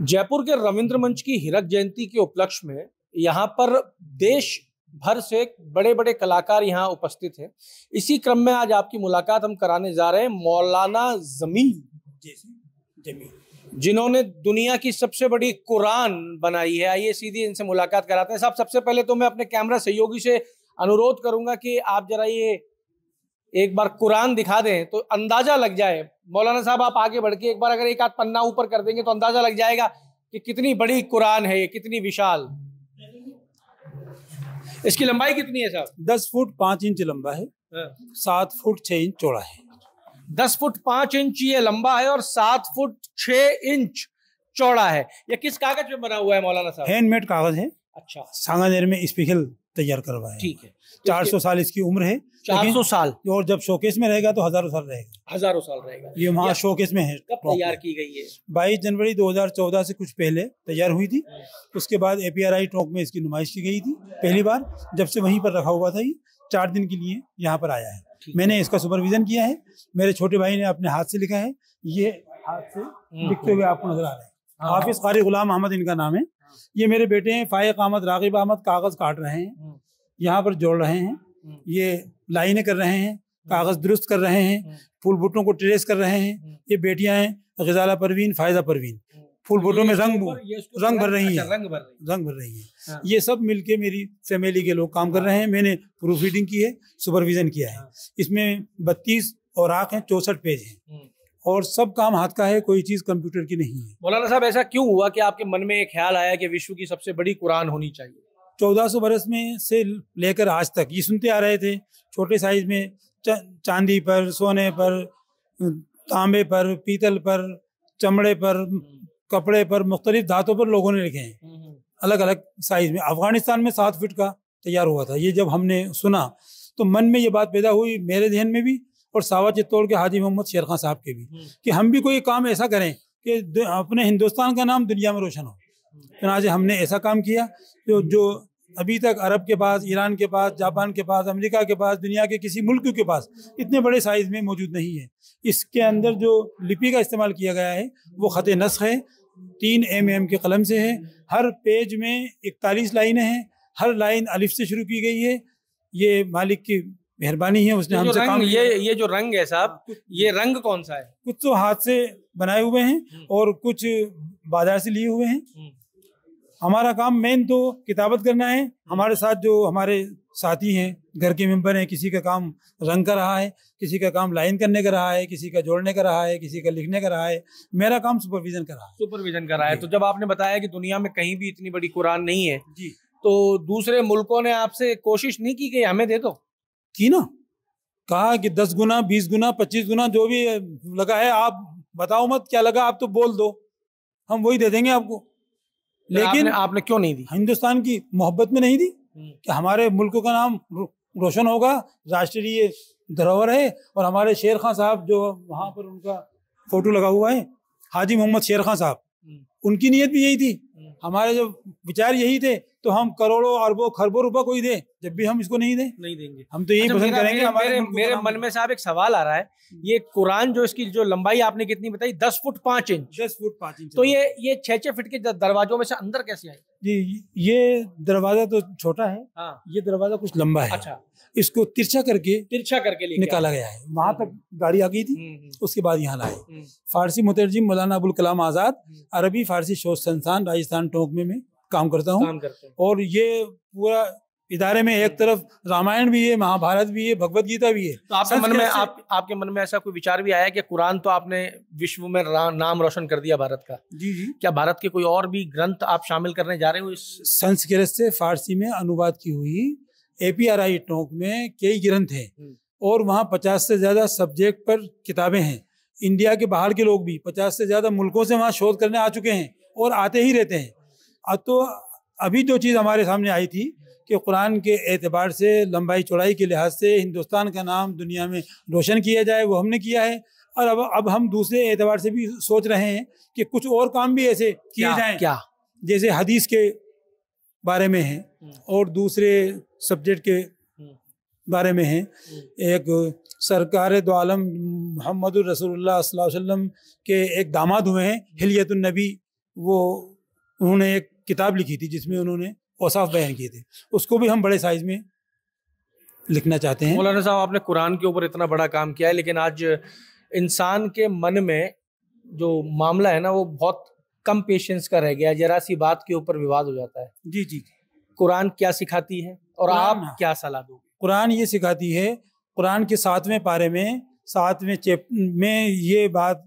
जयपुर के रविंद्र मंच की हिरक जयंती के उपलक्ष्य में यहाँ पर देश भर से बड़े बड़े कलाकार यहाँ उपस्थित हैं इसी क्रम में आज आपकी मुलाकात हम कराने जा रहे हैं मौलाना जमील जमील जिन्होंने दुनिया की सबसे बड़ी कुरान बनाई है आइए सीधी इनसे मुलाकात कराते हैं साहब सबसे पहले तो मैं अपने कैमरा सहयोगी से अनुरोध करूंगा कि आप जरा ये एक बार कुरान दिखा दें तो अंदाजा लग जाए मौलाना साहब आप आगे बढ़ के एक बार अगर एक आध पन्ना ऊपर कर देंगे तो अंदाजा लग जाएगा कि कितनी बड़ी कुरान है ये कितनी विशाल इसकी लंबाई कितनी है साहब दस फुट पांच इंच लंबा है हाँ। सात फुट छह इंच चौड़ा है दस फुट पांच इंच ये लंबा है और सात फुट छह इंच चौड़ा है यह किस कागज में बना हुआ है मौलाना साहब हैंडमेड कागज है अच्छा सांगानेर में स्पेशल तैयार करवाया ठीक है चार सौ साल इसकी उम्र है चार सौ साल और जब शोकेस में रहेगा तो हजारों साल रहेगा हजारों साल रहेगा ये वहाँ शोकेस में है कब तैयार की गई है बाईस जनवरी 2014 से कुछ पहले तैयार हुई थी हाँ। उसके बाद ए टोंक में इसकी नुमाइश की गई थी पहली बार जब से वहीं पर रखा हुआ था ये चार दिन के लिए यहाँ पर आया है मैंने इसका सुपरविजन किया है मेरे छोटे भाई ने अपने हाथ से लिखा है ये हाथ से हम्म। लिखते हुए आपको नजर आ रहा है हाफिज कारी गुलाम अहमद इनका नाम है हाँ। ये मेरे बेटे हैं फायक अहमद रागिब अहमद कागज काट रहे हैं हम्म। यहाँ पर जोड़ रहे हैं हम्म। ये लाइनें कर रहे हैं हम्म। कागज़ दुरुस्त कर रहे हैं हम्म। फूल बुटों को ट्रेस कर रहे हैं ये बेटियां हैं गजाला परवीन फायदा परवीन फूल बूटों में रंग अच्छा, रंग भर रही है रंग भर रही है हाँ। ये सब मिलके मेरी फैमिली के लोग काम कर रहे हैं मैंने प्रूफ रीडिंग की है सुपरविजन किया है हाँ। इसमें बत्तीस और आँख हैं चौसठ पेज हैं और सब काम हाथ का है कोई चीज कंप्यूटर की नहीं है मौलाना साहब ऐसा क्यों हुआ कि आपके मन में ये ख्याल आया कि विश्व की सबसे बड़ी कुरान होनी चाहिए चौदह सौ बरस में से लेकर आज तक ये सुनते आ रहे थे छोटे साइज में चांदी पर सोने पर तांबे पर पीतल पर चमड़े पर हम्म। कपड़े पर मुख्तलिफ धातों पर लोगों ने लिखे हैं हम्म, हम्म। अलग अलग साइज में अफगानिस्तान में सात फिट का तैयार हुआ था ये जब हमने सुना तो मन में ये बात पैदा हुई मेरे जहन में भी और सावा चित्तौड़ के हाजी मोहम्मद शेर खान साहब के भी कि हम भी कोई काम ऐसा करें कि अपने हिंदुस्तान का नाम दुनिया में रोशन हो चनाचे तो हमने ऐसा काम किया जो जो अभी तक अरब के पास ईरान के पास जापान के पास अमेरिका के पास दुनिया के किसी मुल्क के पास इतने बड़े साइज़ में मौजूद नहीं है इसके अंदर जो लिपि का इस्तेमाल किया गया है वो ख़त नस्ख है तीन एम एम के कलम से है हर पेज में इकतालीस लाइनें हैं हर लाइन अलिफ से शुरू की गई है ये मालिक की मेहरबानी है उसने हमसे काम ये ये जो रंग है साहब ये रंग कौन सा है कुछ तो हाथ से बनाए हुए हैं हम्म। और कुछ बाजार से लिए हुए हैं हम्म। हमारा काम मेन तो किताबत करना है हमारे साथ जो हमारे साथी हैं घर के मेम्बर हैं किसी का काम रंग का रहा है किसी का काम लाइन करने का रहा है किसी का जोड़ने का रहा है किसी का लिखने का रहा है मेरा काम सुपरविजन कर रहा है सुपरविजन कर रहा है तो जब आपने बताया कि दुनिया में कहीं भी इतनी बड़ी कुरान नहीं है जी तो दूसरे मुल्कों ने आपसे कोशिश नहीं की कि हमें दे दो की ना कहा कि दस गुना बीस गुना पच्चीस गुना जो भी लगा है आप बताओ मत क्या लगा आप तो बोल दो हम वही दे देंगे आपको तो लेकिन आपने, आपने क्यों नहीं दी हिंदुस्तान की मोहब्बत में नहीं दी हम्म। कि हमारे मुल्क का नाम रोशन होगा राष्ट्रीय धरोहर है और हमारे शेर खान साहब जो वहाँ पर उनका फोटो लगा हुआ है हाजी मोहम्मद शेर खां साहब हम्म। उनकी नीयत भी यही थी हम्म। हमारे जो विचार यही थे तो हम करोड़ों अरबों खरबों रुपए कोई दे जब भी हम इसको नहीं दें नहीं देंगे हम तो यही अच्छा, करेंगे मेरे, मेरे मन में साहब एक सवाल आ रहा है ये कुरान जो इसकी जो लंबाई आपने कितनी बताई दस फुट पांच इंच दस फुट पांच इंच तो ये ये छह छह फीट के दरवाजों में से अंदर कैसे आए जी ये दरवाजा तो छोटा है हाँ। ये दरवाजा कुछ लंबा है अच्छा इसको तिरछा करके तिरछा करके निकाला गया है वहां तक हम्म। गाड़ी आ गई थी हम्म, हम्म। उसके बाद यहाँ लाए फारसी मुतरजिम मौलाना अबुल कलाम आजाद अरबी फारसी शोध संस्थान राजस्थान टोंक में काम करता हूँ और ये पूरा इदारे में एक हम्म। तरफ रामायण भी है महाभारत भी है भगवत गीता भी है तो आपके मन में आप आपके मन में ऐसा कोई विचार भी आया कि कुरान तो आपने विश्व में नाम रोशन कर दिया भारत का जी जी क्या भारत के कोई और भी ग्रंथ आप शामिल करने जा रहे हो इस संस्कृत से फारसी में अनुवाद की हुई एपीआरआई टोंक में कई ग्रंथ हैं हम्म। और वहाँ पचास से ज्यादा सब्जेक्ट पर किताबें हैं इंडिया के बाहर के लोग भी पचास से ज्यादा मुल्कों से वहाँ शोध करने आ चुके हैं और आते ही रहते हैं तो अभी जो चीज़ हमारे सामने आई थी कि कुरान के एतबार से लंबाई चौड़ाई के लिहाज से हिंदुस्तान का नाम दुनिया में रोशन किया जाए वो हमने किया है और अब अब हम दूसरे एतबार से भी सोच रहे हैं कि कुछ और काम भी ऐसे किए जाएं क्या जैसे हदीस के बारे में है हम्म। और दूसरे सब्जेक्ट के हम्म। बारे में है हम्म। एक सरकार दो आलम मोहम्मद रसूलुल्लाह के एक दामाद हुए हैं हिलियतुलनबी वो उन्होंने एक किताब लिखी थी जिसमें उन्होंने औसाफ बयान किए थे उसको भी हम बड़े साइज में लिखना चाहते हैं मौलाना साहब आपने कुरान के ऊपर इतना बड़ा काम किया है लेकिन आज इंसान के मन में जो मामला है ना वो बहुत कम पेशेंस का रह गया जरा सी बात के ऊपर विवाद हो जाता है जी जी कुरान क्या सिखाती है और आप क्या सलाह दोगे कुरान ये सिखाती है कुरान के सातवें पारे में सातवें चैप में ये बात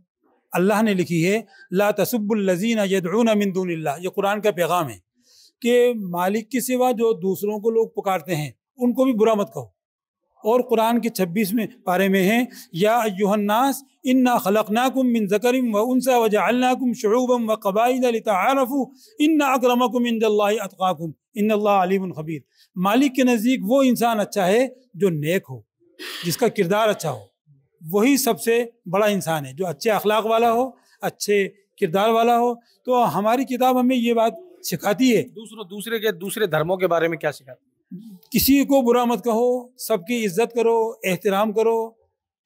अल्लाह ने लिखी है ला तसब्बुल्लजीन यदून मिंदूनल्ला ये कुरान का पैगाम है कि मालिक के सिवा जो दूसरों को लोग पुकारते हैं उनको भी बुरा मत कहो और कुरान के छब्बीस में पारे में है या अयुहन्नास इन्ना खलकनाकुम मिन जकरिम व उनसा व जअलनाकुम शुरूबम व कबाइलफ़ु इन्ना अकरमकुम इन अतकाकुम इन अलीमुन खबीर मालिक के नज़दीक वो इंसान अच्छा है जो नेक हो जिसका किरदार अच्छा हो वही सबसे बड़ा इंसान है जो अच्छे अखलाक वाला हो अच्छे किरदार वाला हो तो हमारी किताब हमें ये बात सिखाती है दूसरों दूसरे के दूसरे धर्मों के बारे में क्या सिखाती है किसी को बुरा मत कहो सबकी इज्जत करो एहतराम करो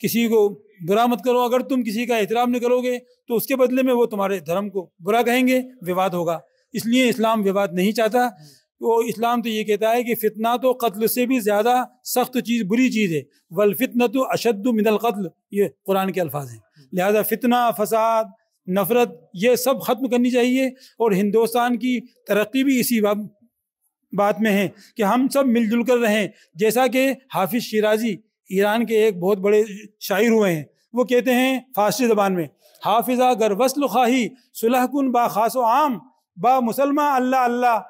किसी को बुरा मत करो अगर तुम किसी का एहतराम नहीं करोगे तो उसके बदले में वो तुम्हारे धर्म को बुरा कहेंगे विवाद होगा इसलिए इस्लाम विवाद नहीं चाहता तो इस्लाम तो ये कहता है कि फितना तो कत्ल से भी ज़्यादा सख्त चीज़ बुरी चीज़ है वलफितना तो अशद मिनल कत्ल ये कुरान के अल्फाज हैं लिहाजा फितना फसाद नफ़रत ये सब ख़त्म करनी चाहिए और हिंदुस्तान की तरक्की भी इसी बात बात में है कि हम सब मिलजुल कर रहें जैसा कि हाफिज़ शिराजी ईरान के एक बहुत बड़े शायर हुए हैं वो कहते हैं फारसी ज़बान में हाफिज़ा गर वसल खाही सुलहकुन बा खास आम बा मुसलमा अल्लाह अल्लाह